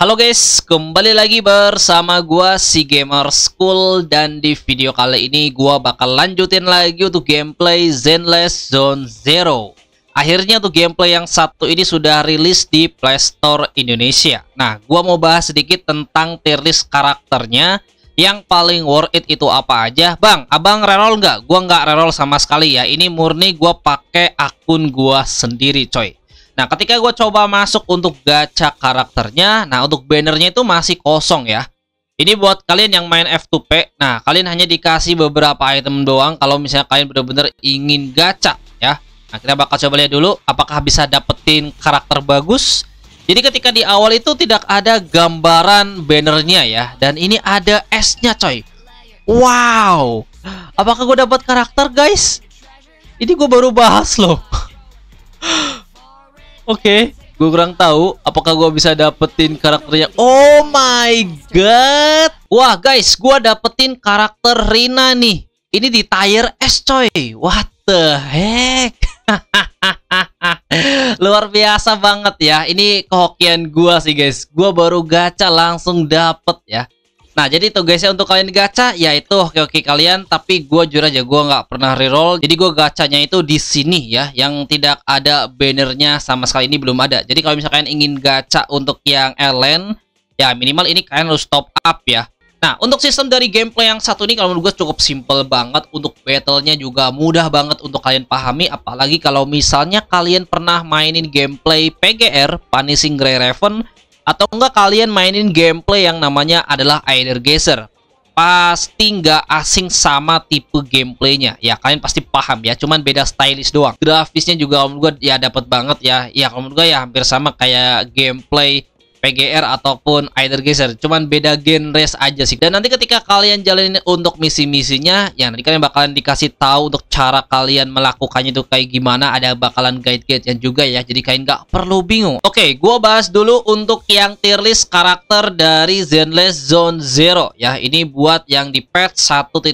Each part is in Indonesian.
Halo guys, kembali lagi bersama gua si Gamer School dan di video kali ini gua bakal lanjutin lagi untuk gameplay Zenless Zone Zero. Akhirnya tuh gameplay yang satu ini sudah rilis di Play Store Indonesia. Nah, gua mau bahas sedikit tentang tier list karakternya yang paling worth it itu apa aja. Bang, Abang reroll nggak? Gua nggak reroll sama sekali ya. Ini murni gua pakai akun gua sendiri, coy. Nah, ketika gue coba masuk untuk gacha karakternya, nah untuk bannernya itu masih kosong ya. Ini buat kalian yang main F2P, nah kalian hanya dikasih beberapa item doang kalau misalnya kalian benar-benar ingin gacha ya. Nah, kita bakal coba lihat dulu apakah bisa dapetin karakter bagus. Jadi ketika di awal itu tidak ada gambaran bannernya ya, dan ini ada S-nya coy. Wow, apakah gue dapat karakter guys? Ini gue baru bahas loh. Oke, okay. gue kurang tahu apakah gue bisa dapetin karakternya. Oh my god. Wah, guys, gue dapetin karakter Rina nih. Ini di tier S coy. What the heck? Luar biasa banget ya. Ini kehokian gue sih, guys. Gue baru gacha langsung dapet ya. Nah, jadi guys ya untuk kalian gacha yaitu oke oke kalian, tapi gue jujur aja gue nggak pernah reroll. Jadi gue gacanya itu di sini ya, yang tidak ada bannernya sama sekali ini belum ada. Jadi kalau misalkan ingin gacha untuk yang Ellen, ya minimal ini kalian harus top up ya. Nah, untuk sistem dari gameplay yang satu ini kalau menurut gue cukup simple banget. Untuk battlenya juga mudah banget untuk kalian pahami. Apalagi kalau misalnya kalian pernah mainin gameplay PGR, Punishing Grey Raven, atau enggak kalian mainin gameplay yang namanya adalah Aether Gazer pasti nggak asing sama tipe gameplaynya ya kalian pasti paham ya cuman beda stylish doang grafisnya juga om gue ya dapat banget ya ya om gue ya hampir sama kayak gameplay PGR ataupun Either Geyser cuman beda genres aja sih dan nanti ketika kalian jalanin untuk misi-misinya ya nanti kalian bakalan dikasih tahu untuk cara kalian melakukannya itu kayak gimana ada bakalan guide-guide yang juga ya jadi kalian nggak perlu bingung oke okay, gua bahas dulu untuk yang tier list karakter dari Zenless Zone Zero ya ini buat yang di patch 1.0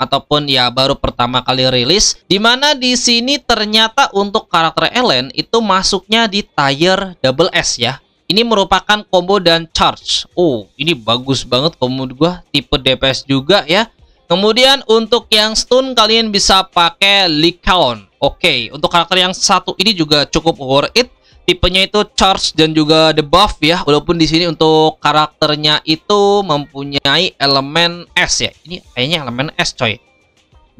ataupun ya baru pertama kali rilis dimana di sini ternyata untuk karakter Ellen itu masuknya di tier double S ya ini merupakan combo dan charge. Oh, ini bagus banget combo gua, tipe DPS juga ya. Kemudian untuk yang stun kalian bisa pakai Lycaon. Oke, untuk karakter yang satu ini juga cukup worth it. Tipenya itu charge dan juga debuff ya. Walaupun di sini untuk karakternya itu mempunyai elemen S ya. Ini kayaknya elemen S coy.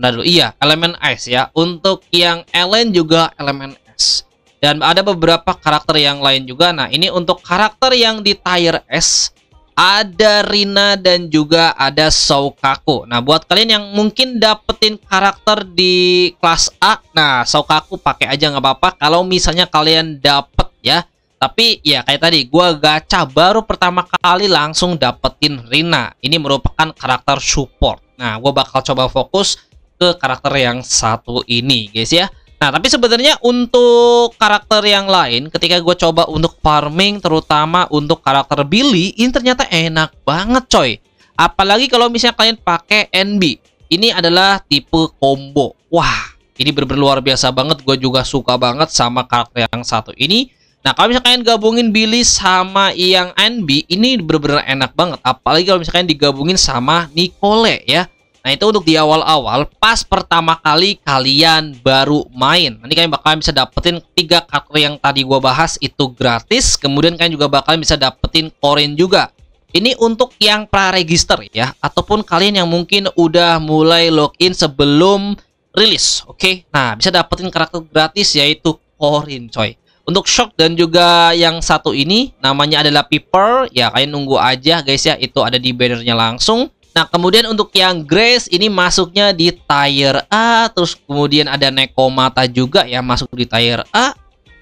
Nah dulu iya, elemen S ya. Untuk yang Ellen juga elemen S dan ada beberapa karakter yang lain juga. Nah, ini untuk karakter yang di tier S ada Rina dan juga ada Soukaku. Nah, buat kalian yang mungkin dapetin karakter di kelas A, nah Soukaku pakai aja nggak apa-apa kalau misalnya kalian dapet ya. Tapi ya kayak tadi gue gacha baru pertama kali langsung dapetin Rina. Ini merupakan karakter support. Nah, gue bakal coba fokus ke karakter yang satu ini, guys ya. Nah, tapi sebenarnya untuk karakter yang lain, ketika gue coba untuk farming, terutama untuk karakter Billy, ini ternyata enak banget coy. Apalagi kalau misalnya kalian pakai NB. Ini adalah tipe combo. Wah, ini bener-bener luar biasa banget. Gue juga suka banget sama karakter yang satu ini. Nah, kalau misalnya kalian gabungin Billy sama yang NB, ini bener-bener enak banget. Apalagi kalau misalnya digabungin sama Nicole ya Nah itu untuk di awal-awal pas pertama kali kalian baru main nanti kalian bakal bisa dapetin tiga kartu yang tadi gue bahas itu gratis kemudian kalian juga bakal bisa dapetin koin juga ini untuk yang pra-register ya ataupun kalian yang mungkin udah mulai login sebelum rilis oke okay? nah bisa dapetin karakter gratis yaitu koin coy untuk shock dan juga yang satu ini namanya adalah piper ya kalian nunggu aja guys ya itu ada di bannernya langsung Nah, kemudian untuk yang Grace ini masuknya di tier A, terus kemudian ada Nekomata juga ya masuk di tier A.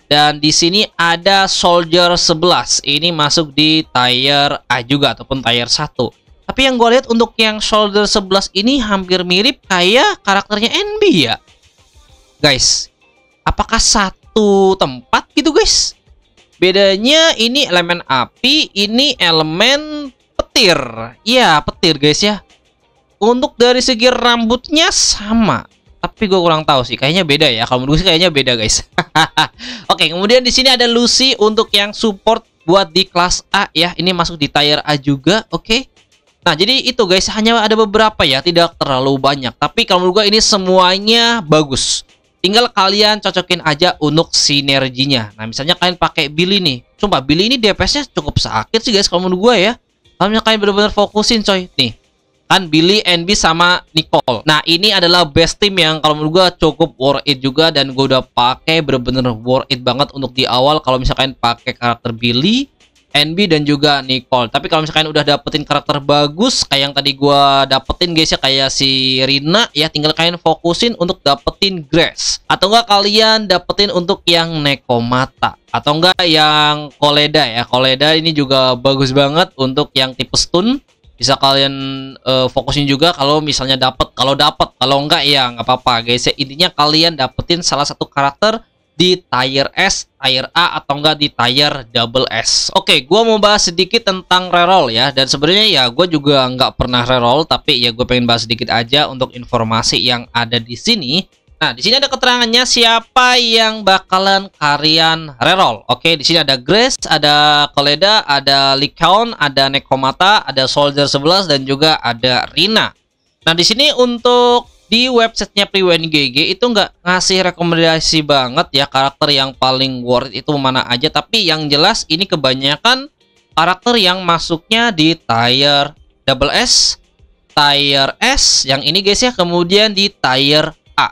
Dan di sini ada Soldier 11, ini masuk di tier A juga ataupun tier 1. Tapi yang gue lihat untuk yang Soldier 11 ini hampir mirip kayak karakternya NB ya. Guys, apakah satu tempat gitu guys? Bedanya ini elemen api, ini elemen petir. Iya, petir guys ya. Untuk dari segi rambutnya sama, tapi gue kurang tahu sih. Kayaknya beda ya. Kalau menurut sih kayaknya beda guys. Oke, kemudian di sini ada Lucy untuk yang support buat di kelas A ya. Ini masuk di tier A juga. Oke. Nah, jadi itu guys, hanya ada beberapa ya, tidak terlalu banyak. Tapi kalau menurut gue ini semuanya bagus. Tinggal kalian cocokin aja untuk sinerginya. Nah, misalnya kalian pakai Billy nih. Sumpah, Billy ini DPS-nya cukup sakit sih guys kalau menurut gue ya. Harusnya kalian benar-benar fokusin coy. Nih, kan Billy, NB sama Nicole. Nah, ini adalah best team yang kalau menurut gue cukup worth it juga dan gue udah pakai bener-bener worth it banget untuk di awal kalau misalkan pakai karakter Billy, NB dan juga Nicole. Tapi kalau misalkan udah dapetin karakter bagus kayak yang tadi gua dapetin guys ya kayak si Rina ya tinggal kalian fokusin untuk dapetin Grace atau enggak kalian dapetin untuk yang Nekomata atau enggak yang Koleda ya. Koleda ini juga bagus banget untuk yang tipe stun bisa kalian uh, fokusin juga kalau misalnya dapat kalau dapat kalau enggak ya nggak apa-apa guys ya intinya kalian dapetin salah satu karakter di tier S, tier A atau enggak di tier double S. Oke, gua mau bahas sedikit tentang reroll ya dan sebenarnya ya gue juga nggak pernah reroll tapi ya gue pengen bahas sedikit aja untuk informasi yang ada di sini. Nah, di sini ada keterangannya siapa yang bakalan kalian reroll. Oke, di sini ada Grace, ada Koleda, ada Likaon, ada Nekomata, ada Soldier 11 dan juga ada Rina. Nah, di sini untuk di websitenya Priwen.gg itu nggak ngasih rekomendasi banget ya karakter yang paling worth itu mana aja tapi yang jelas ini kebanyakan karakter yang masuknya di tier double S tier S yang ini guys ya kemudian di tier A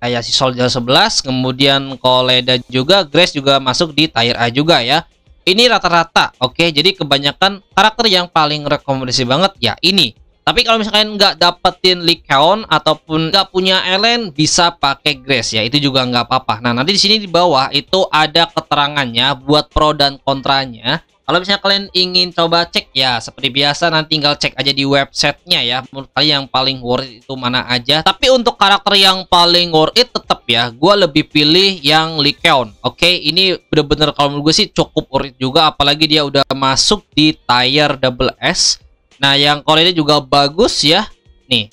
kayak si Soldier 11 kemudian Koleda juga Grace juga masuk di tier A juga ya ini rata-rata oke jadi kebanyakan karakter yang paling rekomendasi banget ya ini tapi kalau misalkan nggak dapetin Lycaon ataupun nggak punya Ellen bisa pakai Grace ya, itu juga nggak apa-apa. Nah nanti di sini di bawah itu ada keterangannya buat pro dan kontranya. Kalau misalnya kalian ingin coba cek ya seperti biasa nanti tinggal cek aja di websitenya ya menurut kalian yang paling worth it itu mana aja tapi untuk karakter yang paling worth it tetap ya gue lebih pilih yang Lycaon. oke okay? ini bener-bener kalau menurut gue sih cukup worth it juga apalagi dia udah masuk di tier double S Nah, yang kalau ini juga bagus ya. Nih.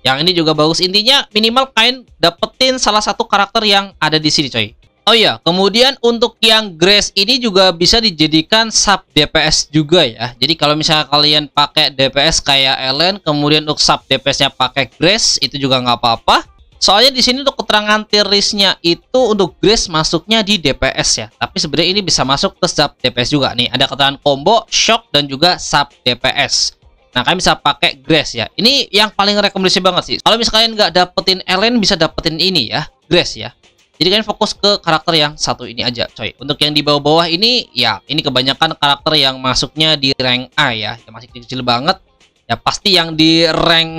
Yang ini juga bagus. Intinya minimal kalian dapetin salah satu karakter yang ada di sini, coy. Oh iya, kemudian untuk yang Grace ini juga bisa dijadikan sub DPS juga ya. Jadi kalau misalnya kalian pakai DPS kayak Ellen, kemudian untuk sub DPS-nya pakai Grace, itu juga nggak apa-apa. Soalnya di sini untuk keterangan tirisnya itu untuk Grace masuknya di DPS ya. Tapi sebenarnya ini bisa masuk ke sub DPS juga nih. Ada keterangan combo, shock, dan juga sub DPS. Nah, kalian bisa pakai grass ya. Ini yang paling rekomendasi banget sih. Kalau misalnya kalian nggak dapetin Ellen, bisa dapetin ini ya, grass ya. Jadi kalian fokus ke karakter yang satu ini aja, coy. Untuk yang di bawah-bawah ini, ya ini kebanyakan karakter yang masuknya di rank A ya, yang masih kecil banget. Ya pasti yang di rank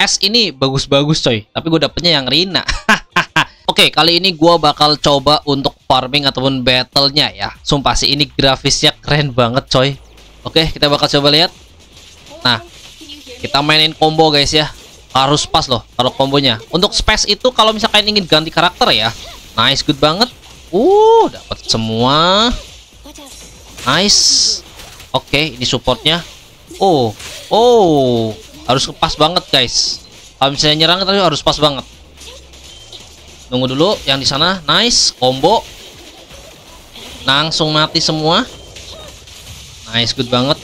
S ini bagus-bagus, coy. Tapi gue dapetnya yang Rina. Oke, okay, kali ini gue bakal coba untuk farming ataupun battlenya ya. Sumpah sih, ini grafisnya keren banget, coy. Oke, okay, kita bakal coba lihat. Nah, kita mainin combo guys ya. Harus pas loh kalau kombonya. Untuk space itu kalau misalkan ingin ganti karakter ya. Nice, good banget. Uh, dapat semua. Nice. Oke, okay, ini supportnya. Oh, oh, harus pas banget guys. Kalau misalnya nyerang tapi harus pas banget. Tunggu dulu, yang di sana nice, combo. Langsung mati semua. Nice, good banget.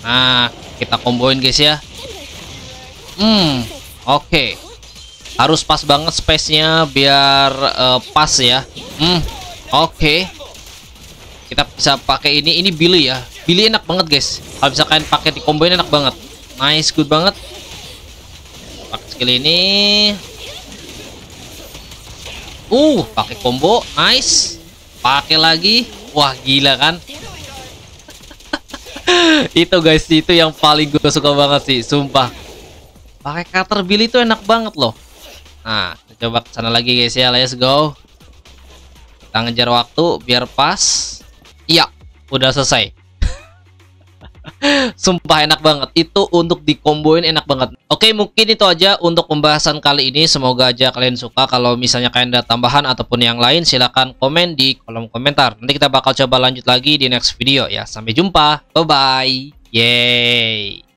Nah, kita komboin guys ya hmm oke okay. harus pas banget space-nya biar uh, pas ya hmm oke okay. kita bisa pakai ini ini Billy ya Billy enak banget guys kalau bisa kalian pakai di komboin enak banget nice good banget pakai skill ini uh pakai combo nice pakai lagi wah gila kan itu guys, itu yang paling gue suka banget sih, sumpah. Pakai Billy itu enak banget loh. Nah, coba ke sana lagi guys ya, let's go. Kita ngejar waktu biar pas. Iya, udah selesai. Sumpah enak banget. Itu untuk dikomboin enak banget. Oke, mungkin itu aja untuk pembahasan kali ini. Semoga aja kalian suka. Kalau misalnya kalian ada tambahan ataupun yang lain, silahkan komen di kolom komentar. Nanti kita bakal coba lanjut lagi di next video ya. Sampai jumpa. Bye-bye. Yeay.